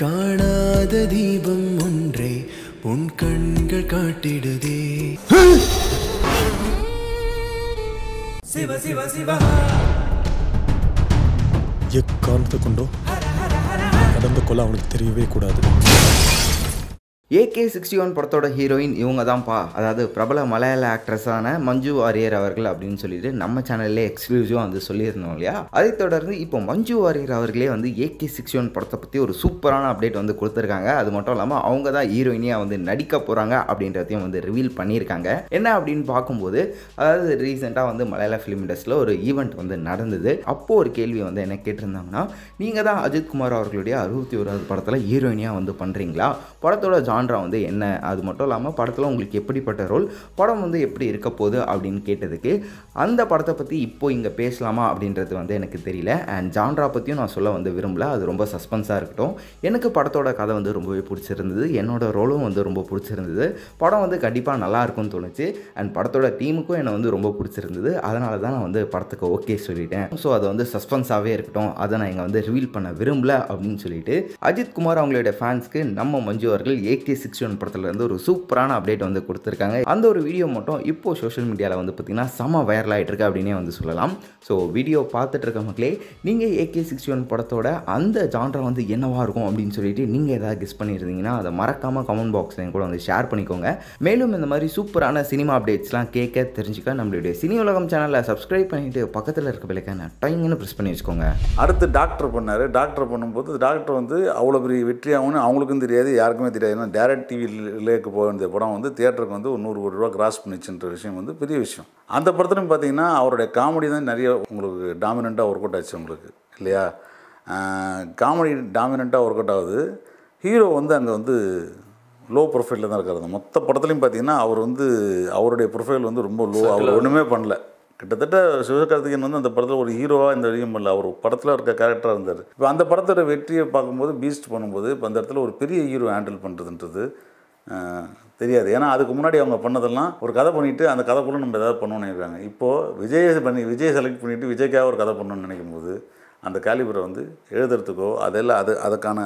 காணாத தீபம் ஒன்றே உன் கண்கள் காட்டிடுதே சிவ சிவ சிவ எக்காரணத்தை கொண்டோ நடந்த கொலை அவனுக்கு தெரியவே கூடாது ஏகே சிக்ஸ்டி ஒன் படத்தோட ஹீரோயின் இவங்க தான்ப்பா அதாவது பிரபல மலையாள ஆக்ட்ரஸான மஞ்சு வாரியர் அவர்கள் அப்படின்னு சொல்லிட்டு நம்ம சேனல்லே எக்ஸ்க்ளூசிவாக வந்து சொல்லியிருந்தோம் இல்லையா அதை தொடர்ந்து இப்போ மஞ்சு வாரியர் அவர்களே வந்து ஏகே சிக்ஸ்டி ஒன் படத்தை பற்றி ஒரு சூப்பரான அப்டேட் வந்து கொடுத்துருக்காங்க அது மட்டும் இல்லாமல் அவங்க தான் ஹீரோயினியாக வந்து நடிக்க போகிறாங்க அப்படின்றதையும் வந்து ரிவீல் பண்ணியிருக்காங்க என்ன அப்படின்னு பார்க்கும்போது அதாவது ரீசெண்டாக வந்து மலையாள ஃபிலிம் இண்டஸ்ட்ரியில் ஒரு ஈவெண்ட் வந்து நடந்தது அப்போது ஒரு கேள்வி வந்து என்ன கேட்டிருந்தாங்கன்னா நீங்கள் தான் அஜித்குமார் அவர்களுடைய அறுபத்தி ஓராவது படத்தில் ஹீரோயினியாக வந்து பண்ணுறீங்களா படத்தோட ஜான்ரா வந்து என்ன அது மட்டும் இல்லாமல் படத்தில் உங்களுக்கு எப்படிப்பட்ட ரோல் படம் வந்து எப்படி இருக்க போகுது அப்படின்னு கேட்டதுக்கு அந்த படத்தை பற்றி இப்போ இங்கே பேசலாமா அப்படின்றது வந்து எனக்கு தெரியல அண்ட் ஜான்ரா பற்றியும் நான் சொல்ல வந்து விரும்பல அது ரொம்ப சஸ்பென்ஸாக இருக்கட்டும் எனக்கு படத்தோட கதை வந்து ரொம்பவே பிடிச்சிருந்தது என்னோட ரோலும் வந்து ரொம்ப பிடிச்சிருந்தது படம் வந்து கண்டிப்பாக நல்லாயிருக்கும்னு தோணுச்சு அண்ட் படத்தோட டீமுக்கும் என்னை வந்து ரொம்ப பிடிச்சிருந்தது அதனால தான் நான் வந்து படத்துக்கு ஓகே சொல்லிட்டேன் ஸோ அதை வந்து சஸ்பென்ஸாகவே இருக்கட்டும் அதை நான் இங்கே வந்து ரிவீல் பண்ண விரும்பல அப்படின்னு சொல்லிட்டு அஜித் குமார் அவங்களுடைய ஃபேன்ஸ்க்கு நம்ம மஞ்சு அவர்கள் ஏக் கே சிக்ஸ்டி ஒன் படத்தில் இருந்து ஒரு சூப்பரான அப்டேட் வந்து கொடுத்துருக்காங்க அந்த ஒரு வீடியோ மட்டும் இப்போது சோஷியல் மீடியாவில் வந்து பார்த்திங்கன்னா செம வைரல் ஆகிட்டு இருக்கு அப்படின்னே வந்து சொல்லலாம் ஸோ வீடியோ பார்த்துட்டு இருக்க மக்களே நீங்கள் ஏகே சிக்ஸ்டி ஒன் படத்தோட அந்த ஜான்ரா வந்து என்னவாக இருக்கும் அப்படின்னு சொல்லிட்டு நீங்கள் ஏதாவது கிஸ்ட் பண்ணியிருந்தீங்கன்னா அதை மறக்காமல் கமெண்ட் பாக்ஸ்லையும் கூட வந்து ஷேர் பண்ணிக்கோங்க மேலும் இந்த மாதிரி சூப்பரான சினிமா அப்டேட்ஸ்லாம் கேட்க தெரிஞ்சுக்க நம்மளுடைய சினி உலகம் சேனலில் சப்ஸ்கிரைப் பண்ணிவிட்டு பக்கத்தில் இருக்க பிள்ளைக்கான டைம்னு ப்ரெஸ் பண்ணி வச்சுக்கோங்க அடுத்து டாக்டர் பண்ணார் டாக்டர் பண்ணும்போது டாக்டர் வந்து அவ்வளோ பெரிய வெற்றி ஆகும்னு அவங்களுக்கும் தெரியாது யாருக்குமே தெரியாது டேரக்ட் டிவிலேக்கு வேண்டிய படம் வந்து தியேட்டருக்கு வந்து ஒரு நூறு கோடி ரூபா கிராஸ் பண்ணிச்சுன்ற விஷயம் வந்து பெரிய விஷயம் அந்த படத்துலையும் பார்த்தீங்கன்னா அவருடைய காமெடி தான் நிறைய உங்களுக்கு டாமினண்ட்டாக ஒர்க் அவுட் ஆச்சு உங்களுக்கு இல்லையா காமெடி டாமினண்ட்டாக ஒர்க் அவுட் ஆகுது ஹீரோ வந்து அங்கே வந்து லோ ப்ரொஃபைலில் தான் இருக்கிறது மொத்த படத்துலையும் பார்த்தீங்கன்னா அவர் வந்து அவருடைய ப்ரொஃபைல் வந்து ரொம்ப லோ அவர் ஒன்றுமே பண்ணல கிட்டத்தட்ட சிவகார்த்திகேயன் வந்து அந்த படத்தில் ஒரு ஹீரோவாக இந்த வழியும் இல்லை அவர் படத்தில் இருக்க கேரக்டராக இருந்தார் இப்போ அந்த படத்தோட வெற்றியை பார்க்கும்போது பீஸ்ட் பண்ணும்போது இப்போ அந்த இடத்துல ஒரு பெரிய ஹீரோ ஹேண்டில் பண்ணுறதுன்றது தெரியாது ஏன்னா அதுக்கு முன்னாடி அவங்க பண்ணதெல்லாம் ஒரு கதை பண்ணிவிட்டு அந்த கதைக்குள்ளே நம்ம எதாவது பண்ணணும்னு நினைக்கிறாங்க இப்போது விஜய் பண்ணி விஜய் செலக்ட் பண்ணிவிட்டு விஜய்க்காக ஒரு கதை பண்ணணும்னு நினைக்கும் போது அந்த காலிபரை வந்து எழுதுறதுக்கோ அதெல்லாம் அது அதுக்கான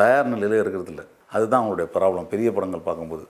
தயார் நிலையில் இருக்கிறது இல்லை அதுதான் அவங்களுடைய ப்ராப்ளம் பெரிய படங்கள் பார்க்கும்போது